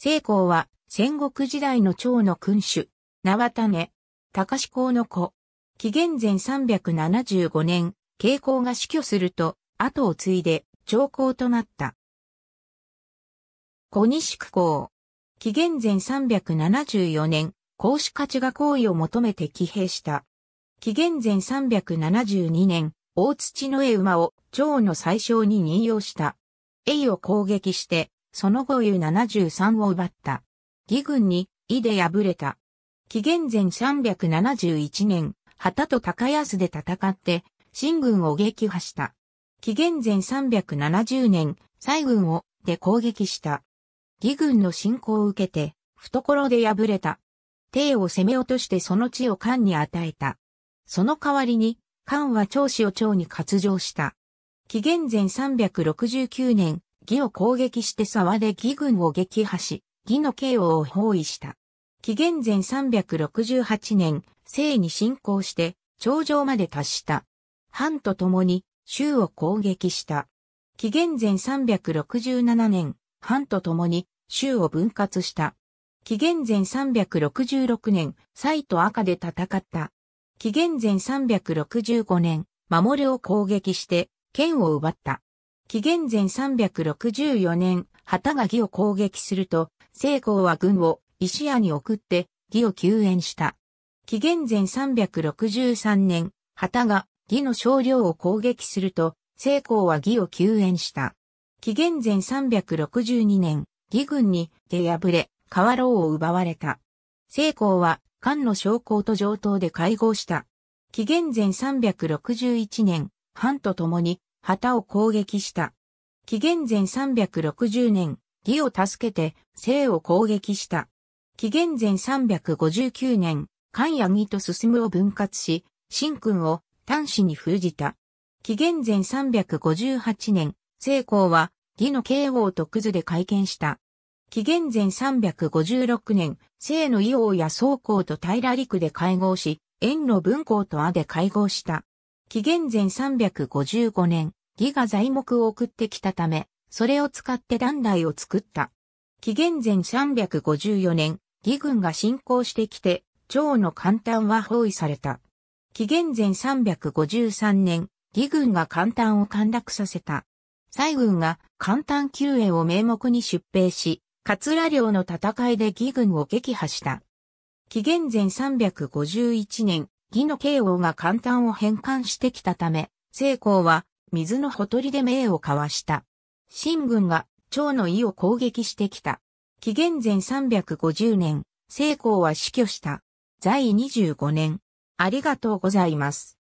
成功は戦国時代の長の君主、縄種、高志公の子。紀元前375年、慶光が死去すると、後を継いで、長公となった。小西区公。紀元前374年、孔子勝が行為を求めて騎兵した。紀元前372年、大土の絵馬を長の最小に任用した。栄を攻撃して、その後う7 3を奪った。義軍に、伊で敗れた。紀元前371年、旗と高安で戦って、新軍を撃破した。紀元前370年、西軍を、で攻撃した。義軍の侵攻を受けて、懐で敗れた。帝を攻め落としてその地を漢に与えた。その代わりに、漢は長子を長に割譲した。紀元前369年、魏を攻撃して沢で魏軍を撃破し、魏の慶応を包囲した。紀元前368年、西に侵攻して、頂上まで達した。藩と共に、州を攻撃した。紀元前367年、藩と共に、州を分割した。紀元前366年、蔡と赤で戦った。紀元前365年、守を攻撃して、剣を奪った。紀元前364年、旗が義を攻撃すると、成功は軍を石屋に送って義を救援した。紀元前363年、旗が義の少量を攻撃すると、成功は義を救援した。紀元前362年、義軍に出破れ、河老を奪われた。成功は漢の将校と上等で会合した。紀元前361年、藩と共に旗を攻撃した。紀元前360年、義を助けて、生を攻撃した。紀元前359年、関や義と進むを分割し、神君を端子に封じた。紀元前358年、聖公は義の慶王とクズで会見した。紀元前356年、聖の伊王や宗公と平陸で会合し、縁の文公と阿で会合した。紀元前355年、魏が材木を送ってきたため、それを使って断来を作った。紀元前354年、義軍が侵攻してきて、趙の簡単は包囲された。紀元前353年、義軍が簡単を陥落させた。西軍が簡単救援を名目に出兵し、桂領の戦いで義軍を撃破した。紀元前351年、義の慶王が簡単を返還してきたため、成功は水のほとりで命を交わした。新軍が蝶の意を攻撃してきた。紀元前350年、成功は死去した。在25年。ありがとうございます。